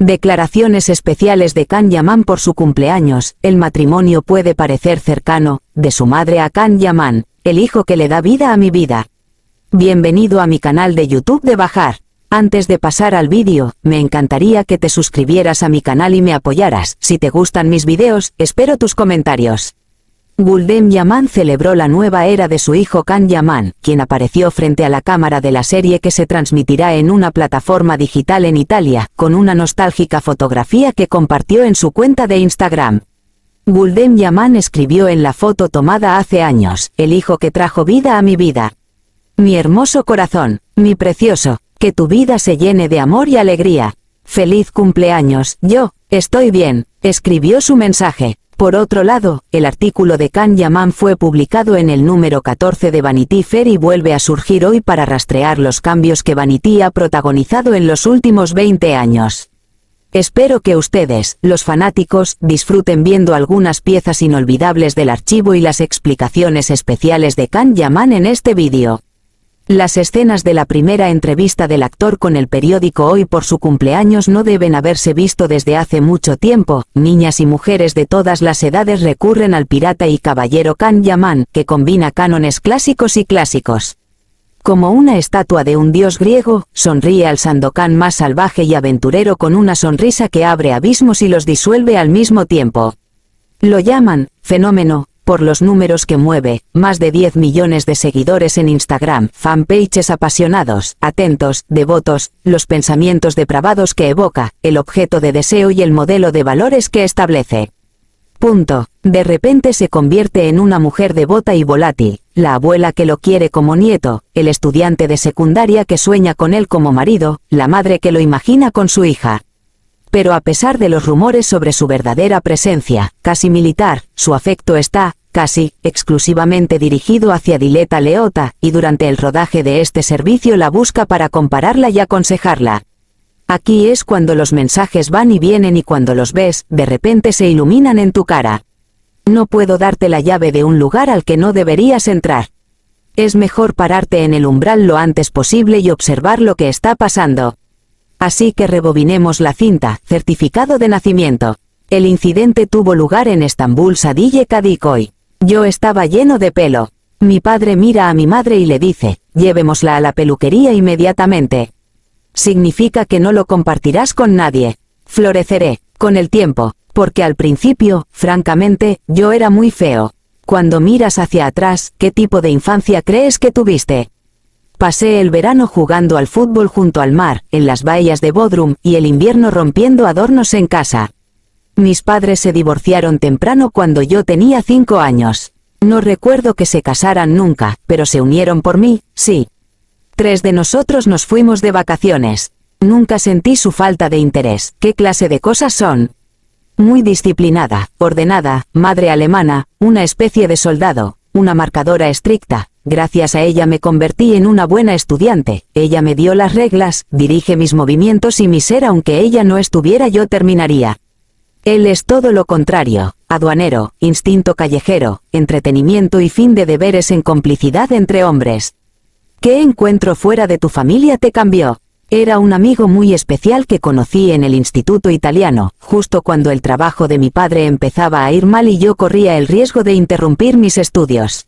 Declaraciones especiales de Kan Yaman por su cumpleaños, el matrimonio puede parecer cercano, de su madre a Kan Yaman, el hijo que le da vida a mi vida. Bienvenido a mi canal de YouTube de Bajar. Antes de pasar al vídeo, me encantaría que te suscribieras a mi canal y me apoyaras. Si te gustan mis vídeos, espero tus comentarios. Gulden Yaman celebró la nueva era de su hijo Khan Yaman, quien apareció frente a la cámara de la serie que se transmitirá en una plataforma digital en Italia, con una nostálgica fotografía que compartió en su cuenta de Instagram. Gulden Yaman escribió en la foto tomada hace años, el hijo que trajo vida a mi vida. Mi hermoso corazón, mi precioso, que tu vida se llene de amor y alegría. Feliz cumpleaños, yo, estoy bien, escribió su mensaje. Por otro lado, el artículo de Can Yaman fue publicado en el número 14 de Vanity Fair y vuelve a surgir hoy para rastrear los cambios que Vanity ha protagonizado en los últimos 20 años. Espero que ustedes, los fanáticos, disfruten viendo algunas piezas inolvidables del archivo y las explicaciones especiales de Can Yaman en este vídeo. Las escenas de la primera entrevista del actor con el periódico Hoy por su cumpleaños no deben haberse visto desde hace mucho tiempo, niñas y mujeres de todas las edades recurren al pirata y caballero Can Yaman, que combina cánones clásicos y clásicos. Como una estatua de un dios griego, sonríe al Sandokan más salvaje y aventurero con una sonrisa que abre abismos y los disuelve al mismo tiempo. Lo llaman, fenómeno, por los números que mueve, más de 10 millones de seguidores en Instagram, fanpages apasionados, atentos, devotos, los pensamientos depravados que evoca, el objeto de deseo y el modelo de valores que establece. Punto. De repente se convierte en una mujer devota y volátil, la abuela que lo quiere como nieto, el estudiante de secundaria que sueña con él como marido, la madre que lo imagina con su hija, pero a pesar de los rumores sobre su verdadera presencia, casi militar, su afecto está, casi exclusivamente dirigido hacia Dileta Leota, y durante el rodaje de este servicio la busca para compararla y aconsejarla. Aquí es cuando los mensajes van y vienen y cuando los ves, de repente se iluminan en tu cara. No puedo darte la llave de un lugar al que no deberías entrar. Es mejor pararte en el umbral lo antes posible y observar lo que está pasando. Así que rebobinemos la cinta, certificado de nacimiento. El incidente tuvo lugar en Estambul Sadille Kadikoy. Yo estaba lleno de pelo. Mi padre mira a mi madre y le dice, llevémosla a la peluquería inmediatamente. Significa que no lo compartirás con nadie. Floreceré, con el tiempo, porque al principio, francamente, yo era muy feo. Cuando miras hacia atrás, ¿qué tipo de infancia crees que tuviste? Pasé el verano jugando al fútbol junto al mar, en las bahías de Bodrum, y el invierno rompiendo adornos en casa. Mis padres se divorciaron temprano cuando yo tenía cinco años. No recuerdo que se casaran nunca, pero se unieron por mí, sí. Tres de nosotros nos fuimos de vacaciones. Nunca sentí su falta de interés. ¿Qué clase de cosas son? Muy disciplinada, ordenada, madre alemana, una especie de soldado, una marcadora estricta. Gracias a ella me convertí en una buena estudiante. Ella me dio las reglas, dirige mis movimientos y mi ser aunque ella no estuviera yo terminaría, él es todo lo contrario, aduanero, instinto callejero, entretenimiento y fin de deberes en complicidad entre hombres. ¿Qué encuentro fuera de tu familia te cambió? Era un amigo muy especial que conocí en el instituto italiano, justo cuando el trabajo de mi padre empezaba a ir mal y yo corría el riesgo de interrumpir mis estudios.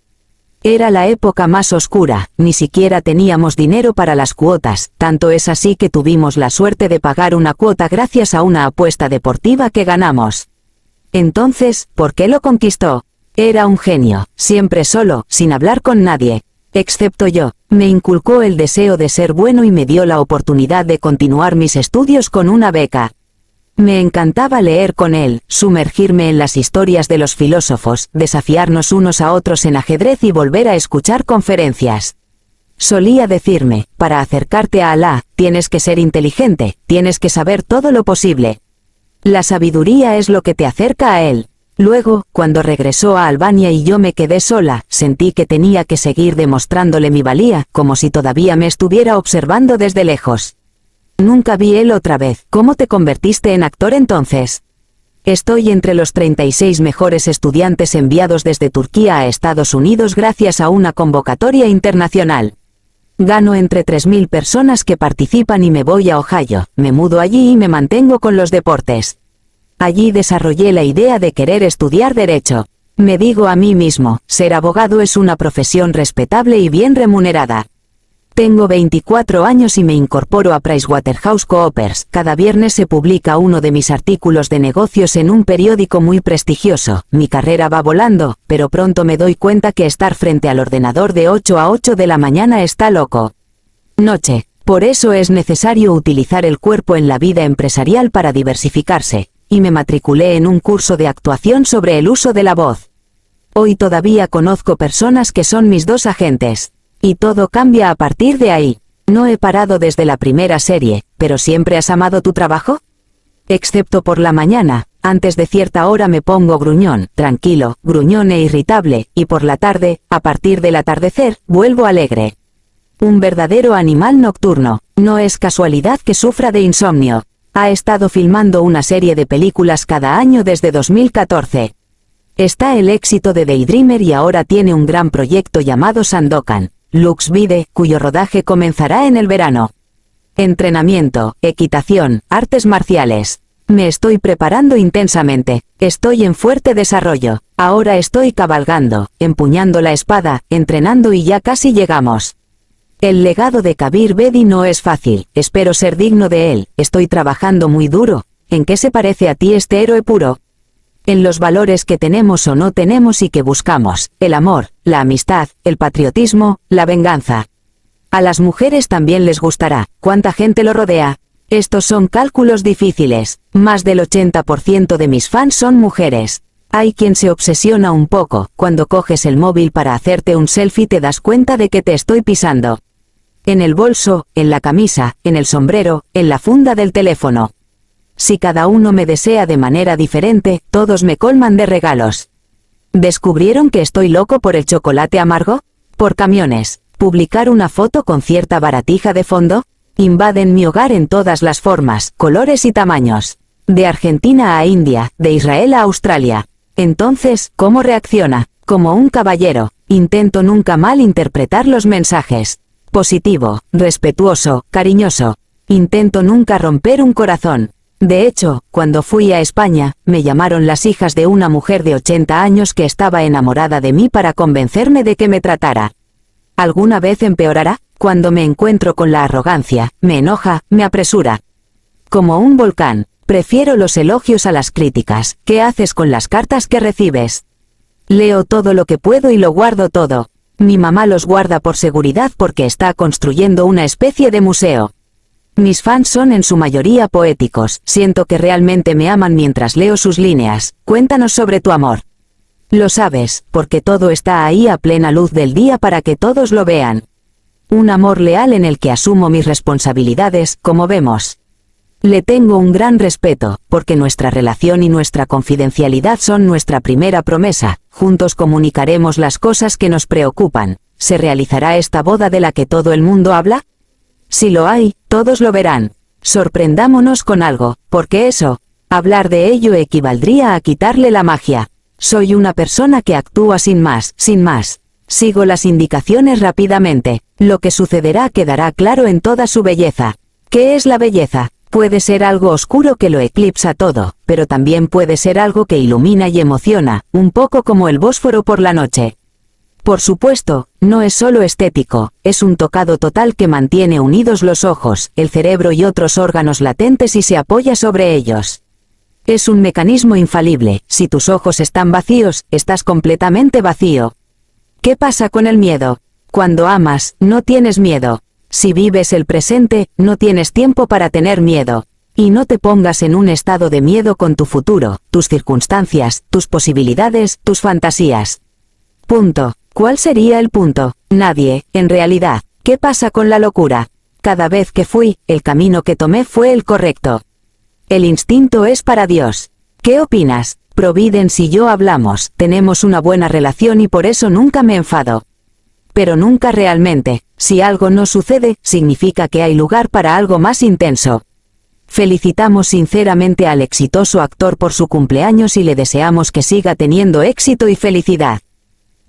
Era la época más oscura, ni siquiera teníamos dinero para las cuotas, tanto es así que tuvimos la suerte de pagar una cuota gracias a una apuesta deportiva que ganamos. Entonces, ¿por qué lo conquistó? Era un genio, siempre solo, sin hablar con nadie, excepto yo. Me inculcó el deseo de ser bueno y me dio la oportunidad de continuar mis estudios con una beca. Me encantaba leer con él, sumergirme en las historias de los filósofos, desafiarnos unos a otros en ajedrez y volver a escuchar conferencias. Solía decirme, para acercarte a Alá, tienes que ser inteligente, tienes que saber todo lo posible. La sabiduría es lo que te acerca a él. Luego, cuando regresó a Albania y yo me quedé sola, sentí que tenía que seguir demostrándole mi valía, como si todavía me estuviera observando desde lejos. Nunca vi él otra vez. ¿Cómo te convertiste en actor entonces? Estoy entre los 36 mejores estudiantes enviados desde Turquía a Estados Unidos gracias a una convocatoria internacional. Gano entre 3.000 personas que participan y me voy a Ohio, me mudo allí y me mantengo con los deportes. Allí desarrollé la idea de querer estudiar derecho. Me digo a mí mismo, ser abogado es una profesión respetable y bien remunerada. Tengo 24 años y me incorporo a PricewaterhouseCoopers. Cada viernes se publica uno de mis artículos de negocios en un periódico muy prestigioso. Mi carrera va volando, pero pronto me doy cuenta que estar frente al ordenador de 8 a 8 de la mañana está loco. Noche. Por eso es necesario utilizar el cuerpo en la vida empresarial para diversificarse, y me matriculé en un curso de actuación sobre el uso de la voz. Hoy todavía conozco personas que son mis dos agentes. Y todo cambia a partir de ahí. No he parado desde la primera serie, pero siempre has amado tu trabajo? Excepto por la mañana, antes de cierta hora me pongo gruñón, tranquilo, gruñón e irritable, y por la tarde, a partir del atardecer, vuelvo alegre. Un verdadero animal nocturno, no es casualidad que sufra de insomnio. Ha estado filmando una serie de películas cada año desde 2014. Está el éxito de Daydreamer y ahora tiene un gran proyecto llamado Sandokan, Lux vide cuyo rodaje comenzará en el verano. Entrenamiento, equitación, artes marciales. Me estoy preparando intensamente, estoy en fuerte desarrollo, ahora estoy cabalgando, empuñando la espada, entrenando y ya casi llegamos. El legado de Kabir Bedi no es fácil, espero ser digno de él, estoy trabajando muy duro. ¿En qué se parece a ti este héroe puro? en los valores que tenemos o no tenemos y que buscamos, el amor, la amistad, el patriotismo, la venganza. A las mujeres también les gustará, cuánta gente lo rodea. Estos son cálculos difíciles, más del 80% de mis fans son mujeres. Hay quien se obsesiona un poco, cuando coges el móvil para hacerte un selfie te das cuenta de que te estoy pisando. En el bolso, en la camisa, en el sombrero, en la funda del teléfono si cada uno me desea de manera diferente, todos me colman de regalos. ¿Descubrieron que estoy loco por el chocolate amargo? ¿Por camiones? ¿Publicar una foto con cierta baratija de fondo? Invaden mi hogar en todas las formas, colores y tamaños. De Argentina a India, de Israel a Australia. Entonces, ¿cómo reacciona? Como un caballero, intento nunca mal interpretar los mensajes. Positivo, respetuoso, cariñoso. Intento nunca romper un corazón, de hecho, cuando fui a España, me llamaron las hijas de una mujer de 80 años que estaba enamorada de mí para convencerme de que me tratara. ¿Alguna vez empeorará? Cuando me encuentro con la arrogancia, me enoja, me apresura. Como un volcán, prefiero los elogios a las críticas. ¿Qué haces con las cartas que recibes? Leo todo lo que puedo y lo guardo todo. Mi mamá los guarda por seguridad porque está construyendo una especie de museo. Mis fans son en su mayoría poéticos, siento que realmente me aman mientras leo sus líneas, cuéntanos sobre tu amor. Lo sabes, porque todo está ahí a plena luz del día para que todos lo vean. Un amor leal en el que asumo mis responsabilidades, como vemos. Le tengo un gran respeto, porque nuestra relación y nuestra confidencialidad son nuestra primera promesa, juntos comunicaremos las cosas que nos preocupan. ¿Se realizará esta boda de la que todo el mundo habla? Si lo hay, todos lo verán. Sorprendámonos con algo, porque eso, hablar de ello equivaldría a quitarle la magia. Soy una persona que actúa sin más, sin más. Sigo las indicaciones rápidamente. Lo que sucederá quedará claro en toda su belleza. ¿Qué es la belleza? Puede ser algo oscuro que lo eclipsa todo, pero también puede ser algo que ilumina y emociona, un poco como el Bósforo por la noche. Por supuesto, no es solo estético, es un tocado total que mantiene unidos los ojos, el cerebro y otros órganos latentes y se apoya sobre ellos. Es un mecanismo infalible, si tus ojos están vacíos, estás completamente vacío. ¿Qué pasa con el miedo? Cuando amas, no tienes miedo. Si vives el presente, no tienes tiempo para tener miedo. Y no te pongas en un estado de miedo con tu futuro, tus circunstancias, tus posibilidades, tus fantasías. Punto. ¿Cuál sería el punto? Nadie, en realidad. ¿Qué pasa con la locura? Cada vez que fui, el camino que tomé fue el correcto. El instinto es para Dios. ¿Qué opinas? Providen si yo hablamos, tenemos una buena relación y por eso nunca me enfado. Pero nunca realmente, si algo no sucede, significa que hay lugar para algo más intenso. Felicitamos sinceramente al exitoso actor por su cumpleaños y le deseamos que siga teniendo éxito y felicidad.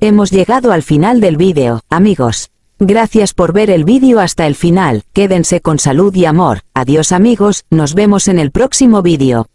Hemos llegado al final del vídeo, amigos. Gracias por ver el vídeo hasta el final, quédense con salud y amor, adiós amigos, nos vemos en el próximo vídeo.